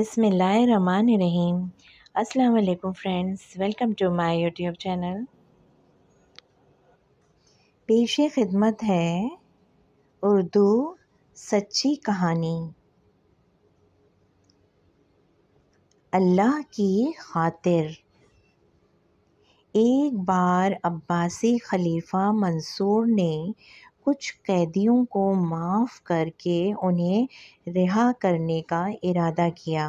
बिसमीम अल्लाम friends welcome to my YouTube channel पेश खिदमत है उर्दू सच्ची कहानी अल्लाह की खातिर एक बार अब्बासी खलीफा मंसूर ने कुछ कैदियों को माफ़ करके उन्हें रिहा करने का इरादा किया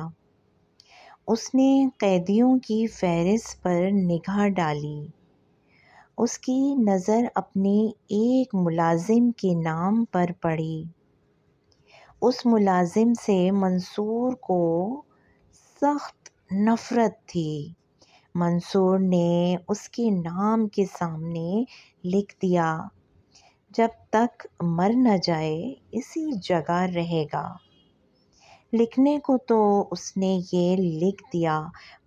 उसने कैदियों की फहरिस्त पर निगाह डाली उसकी नज़र अपने एक मुलाजिम के नाम पर पड़ी उस मुलाजिम से मंसूर को सख्त नफ़रत थी मंसूर ने उसके नाम के सामने लिख दिया जब तक मर न जाए इसी जगह रहेगा लिखने को तो उसने ये लिख दिया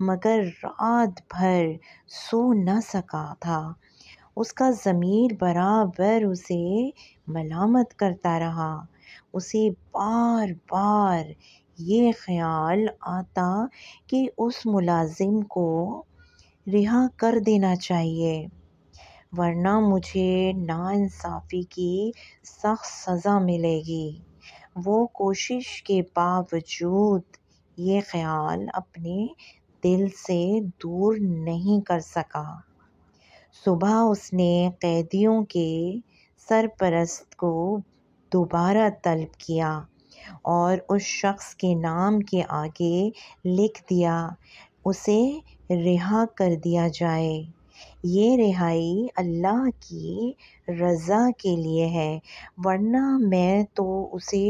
मगर रात भर सो न सका था उसका ज़मीर बराबर उसे मलामत करता रहा उसे बार बार ये ख्याल आता कि उस मुलाजिम को रिहा कर देना चाहिए वरना मुझे नाइंसाफ़ी की सख्त सज़ा मिलेगी वो कोशिश के बावजूद ये ख़्याल अपने दिल से दूर नहीं कर सका सुबह उसने क़ैदियों के सरपरस्त को दोबारा तलब किया और उस शख्स के नाम के आगे लिख दिया उसे रिहा कर दिया जाए ये रिहाई अल्लाह की रज़ा के लिए है वरना मैं तो उसे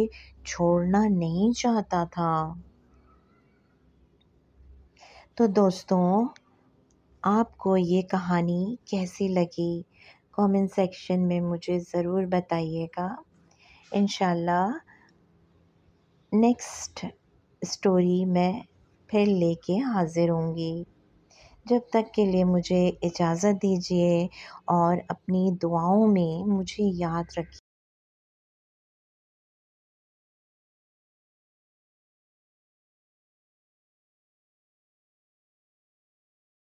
छोड़ना नहीं चाहता था तो दोस्तों आपको ये कहानी कैसी लगी कमेंट सेक्शन में मुझे ज़रूर बताइएगा इन नेक्स्ट स्टोरी मैं फिर लेके हाज़िर होंगी जब तक के लिए मुझे इजाज़त दीजिए और अपनी दुआओं में मुझे याद रखिए